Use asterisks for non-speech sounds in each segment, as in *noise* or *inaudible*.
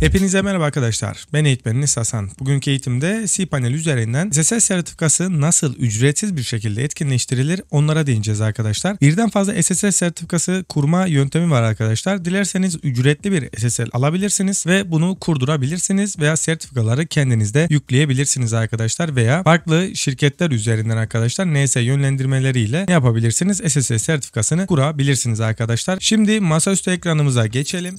Hepinize merhaba arkadaşlar. Ben eğitmeniniz Hasan. Bugünkü eğitimde cPanel üzerinden SSL sertifikası nasıl ücretsiz bir şekilde etkinleştirilir onlara değineceğiz arkadaşlar. Birden fazla SSL sertifikası kurma yöntemi var arkadaşlar. Dilerseniz ücretli bir SSL alabilirsiniz ve bunu kurdurabilirsiniz veya sertifikaları kendinizde yükleyebilirsiniz arkadaşlar veya farklı şirketler üzerinden arkadaşlar neyse yönlendirmeleriyle ne yapabilirsiniz? SSL sertifikasını kurabilirsiniz arkadaşlar. Şimdi masaüstü ekranımıza geçelim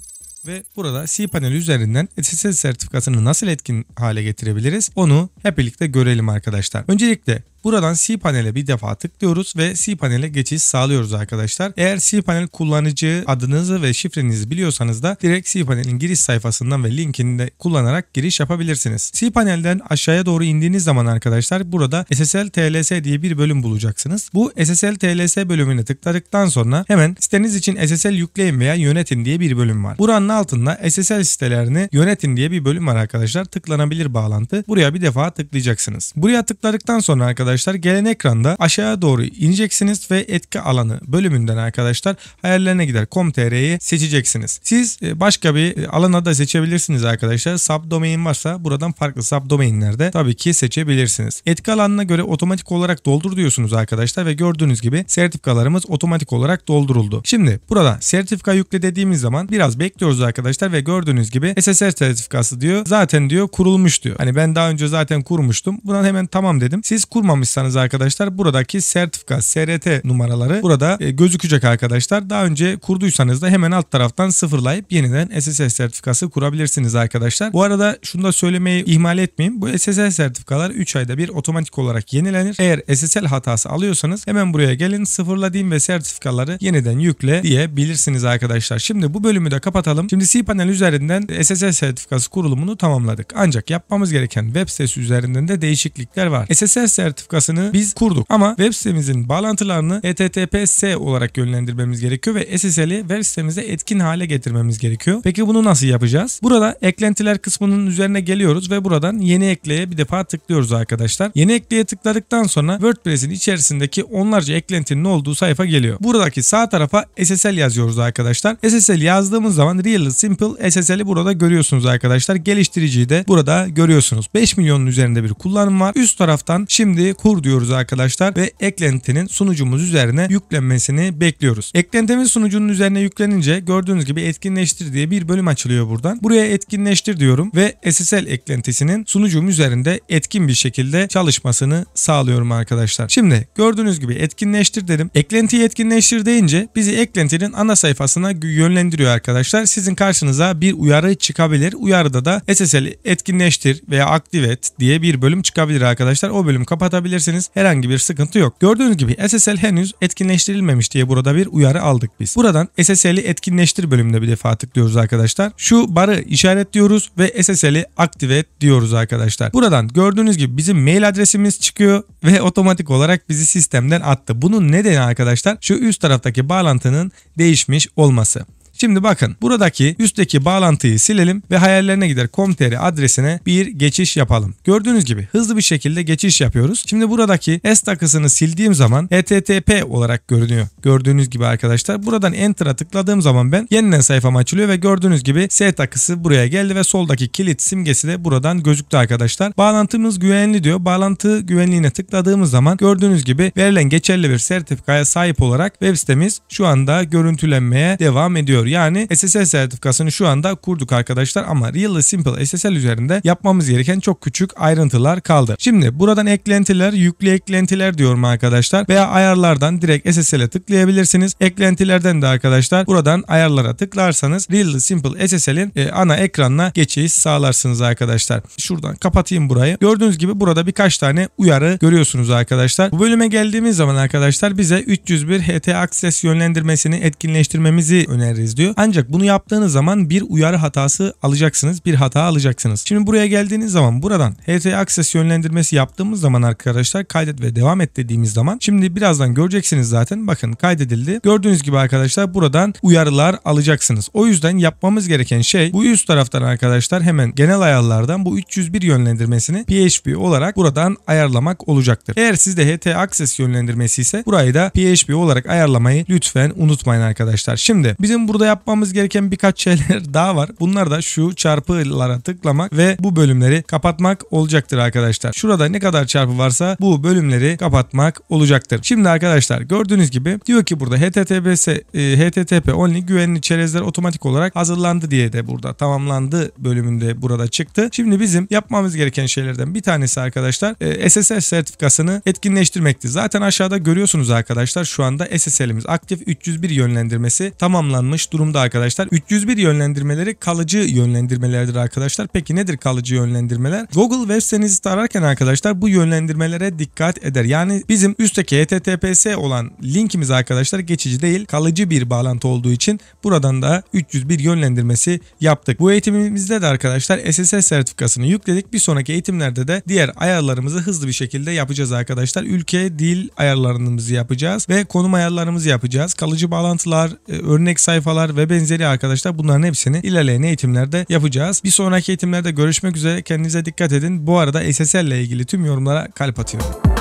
ve burada cPanel üzerinden SSL sertifikasını nasıl etkin hale getirebiliriz onu hep birlikte görelim arkadaşlar. Öncelikle Buradan cPanel'e bir defa tıklıyoruz ve cPanel'e geçiş sağlıyoruz arkadaşlar. Eğer cPanel kullanıcı adınızı ve şifrenizi biliyorsanız da direkt cPanel'in giriş sayfasından ve linkinde kullanarak giriş yapabilirsiniz. cPanel'den aşağıya doğru indiğiniz zaman arkadaşlar burada SSL TLS diye bir bölüm bulacaksınız. Bu SSL TLS bölümüne tıkladıktan sonra hemen siteniz için SSL yükleyin veya yönetin diye bir bölüm var. Buranın altında SSL sitelerini yönetin diye bir bölüm var arkadaşlar. Tıklanabilir bağlantı. Buraya bir defa tıklayacaksınız. Buraya tıkladıktan sonra arkadaşlar arkadaşlar gelen ekranda aşağıya doğru ineceksiniz ve etki alanı bölümünden arkadaşlar hayallerine gider com.tr'yi seçeceksiniz. Siz e, başka bir e, alana da seçebilirsiniz arkadaşlar. Subdomain varsa buradan farklı subdomainlerde tabii ki seçebilirsiniz. Etki alanına göre otomatik olarak doldur diyorsunuz arkadaşlar ve gördüğünüz gibi sertifikalarımız otomatik olarak dolduruldu. Şimdi burada sertifika yükle dediğimiz zaman biraz bekliyoruz arkadaşlar ve gördüğünüz gibi SSR sertifikası diyor. Zaten diyor kurulmuş diyor. Hani ben daha önce zaten kurmuştum. Buna hemen tamam dedim. Siz kurmam almamışsanız arkadaşlar buradaki sertifika SRT numaraları burada e, gözükecek arkadaşlar. Daha önce kurduysanız da hemen alt taraftan sıfırlayıp yeniden SSL sertifikası kurabilirsiniz arkadaşlar. Bu arada şunu da söylemeyi ihmal etmeyin. Bu SSL sertifikalar 3 ayda bir otomatik olarak yenilenir. Eğer SSL hatası alıyorsanız hemen buraya gelin sıfırladığım ve sertifikaları yeniden yükle diyebilirsiniz arkadaşlar. Şimdi bu bölümü de kapatalım. Şimdi cPanel üzerinden SSL sertifikası kurulumunu tamamladık. Ancak yapmamız gereken web sitesi üzerinden de değişiklikler var. SSL sertifikası şapkasını biz kurduk. Ama web sitemizin bağlantılarını HTTPS olarak yönlendirmemiz gerekiyor ve SSL'i web sitemize etkin hale getirmemiz gerekiyor. Peki bunu nasıl yapacağız? Burada eklentiler kısmının üzerine geliyoruz ve buradan yeni ekleye bir defa tıklıyoruz arkadaşlar. Yeni ekleye tıkladıktan sonra WordPress'in içerisindeki onlarca eklentinin olduğu sayfa geliyor. Buradaki sağ tarafa SSL yazıyoruz arkadaşlar. SSL yazdığımız zaman Really Simple SSL'i burada görüyorsunuz arkadaşlar. Geliştiriciyi de burada görüyorsunuz. 5 milyonun üzerinde bir kullanım var. Üst taraftan şimdi kur diyoruz arkadaşlar ve eklentinin sunucumuz üzerine yüklenmesini bekliyoruz. Eklentimiz sunucunun üzerine yüklenince gördüğünüz gibi etkinleştir diye bir bölüm açılıyor buradan. Buraya etkinleştir diyorum ve SSL eklentisinin sunucum üzerinde etkin bir şekilde çalışmasını sağlıyorum arkadaşlar. Şimdi gördüğünüz gibi etkinleştir dedim. Eklentiyi etkinleştir deyince bizi eklentinin ana sayfasına yönlendiriyor arkadaşlar. Sizin karşınıza bir uyarı çıkabilir. Uyarıda da SSL etkinleştir veya aktive et diye bir bölüm çıkabilir arkadaşlar. O bölüm kapatabilir kullanabilirsiniz. Herhangi bir sıkıntı yok. Gördüğünüz gibi SSL henüz etkinleştirilmemiş diye burada bir uyarı aldık biz. Buradan SSL'i etkinleştir bölümünde bir defa tıklıyoruz arkadaşlar. Şu barı işaretliyoruz ve SSL'i aktive et diyoruz arkadaşlar. Buradan gördüğünüz gibi bizim mail adresimiz çıkıyor ve otomatik olarak bizi sistemden attı. Bunun nedeni arkadaşlar şu üst taraftaki bağlantının değişmiş olması. Şimdi bakın buradaki üstteki bağlantıyı silelim ve hayallerine gider com.tr adresine bir geçiş yapalım. Gördüğünüz gibi hızlı bir şekilde geçiş yapıyoruz. Şimdi buradaki S takısını sildiğim zaman HTTP olarak görünüyor. Gördüğünüz gibi arkadaşlar buradan Enter'a tıkladığım zaman ben yeniden sayfam açılıyor ve gördüğünüz gibi S takısı buraya geldi ve soldaki kilit simgesi de buradan gözüktü arkadaşlar. Bağlantımız güvenli diyor. Bağlantı güvenliğine tıkladığımız zaman gördüğünüz gibi verilen geçerli bir sertifikaya sahip olarak web sitemiz şu anda görüntülenmeye devam ediyor. Yani SSL sertifikasını şu anda kurduk arkadaşlar ama Real Simple SSL üzerinde yapmamız gereken çok küçük ayrıntılar kaldı. Şimdi buradan eklentiler, yüklü eklentiler diyorum arkadaşlar veya ayarlardan direkt SSL'e tıklayabilirsiniz. Eklentilerden de arkadaşlar buradan ayarlara tıklarsanız Real Simple SSL'in e, ana ekranına geçiş sağlarsınız arkadaşlar. Şuradan kapatayım burayı. Gördüğünüz gibi burada birkaç tane uyarı görüyorsunuz arkadaşlar. Bu bölüme geldiğimiz zaman arkadaşlar bize 301 HT Access yönlendirmesini etkinleştirmemizi öneririz diyor. Ancak bunu yaptığınız zaman bir uyarı hatası alacaksınız. Bir hata alacaksınız. Şimdi buraya geldiğiniz zaman buradan HT Access yönlendirmesi yaptığımız zaman arkadaşlar kaydet ve devam et dediğimiz zaman şimdi birazdan göreceksiniz zaten. Bakın kaydedildi. Gördüğünüz gibi arkadaşlar buradan uyarılar alacaksınız. O yüzden yapmamız gereken şey bu üst taraftan arkadaşlar hemen genel ayarlardan bu 301 yönlendirmesini PHP olarak buradan ayarlamak olacaktır. Eğer sizde HT Access yönlendirmesi ise burayı da PHP olarak ayarlamayı lütfen unutmayın arkadaşlar. Şimdi bizim burada yapmamız gereken birkaç şeyler *laughs* daha var. Bunlar da şu çarpılara tıklamak ve bu bölümleri kapatmak olacaktır arkadaşlar. Şurada ne kadar çarpı varsa bu bölümleri kapatmak olacaktır. Şimdi arkadaşlar gördüğünüz gibi diyor ki burada HTTPS e, HTTP only güvenli çerezler otomatik olarak hazırlandı diye de burada tamamlandı bölümünde burada çıktı. Şimdi bizim yapmamız gereken şeylerden bir tanesi arkadaşlar e, SSL sertifikasını etkinleştirmekti. Zaten aşağıda görüyorsunuz arkadaşlar şu anda SSL'imiz aktif 301 yönlendirmesi tamamlanmış durumda arkadaşlar. 301 yönlendirmeleri kalıcı yönlendirmelerdir arkadaşlar. Peki nedir kalıcı yönlendirmeler? Google web sitenizi tararken arkadaşlar bu yönlendirmelere dikkat eder. Yani bizim üstteki HTTPS olan linkimiz arkadaşlar geçici değil kalıcı bir bağlantı olduğu için buradan da 301 yönlendirmesi yaptık. Bu eğitimimizde de arkadaşlar SSL sertifikasını yükledik. Bir sonraki eğitimlerde de diğer ayarlarımızı hızlı bir şekilde yapacağız arkadaşlar. Ülke, dil ayarlarımızı yapacağız ve konum ayarlarımızı yapacağız. Kalıcı bağlantılar, e, örnek sayfalar, videolar ve benzeri arkadaşlar bunların hepsini ilerleyen eğitimlerde yapacağız. Bir sonraki eğitimlerde görüşmek üzere. Kendinize dikkat edin. Bu arada SSL ile ilgili tüm yorumlara kalp atıyorum.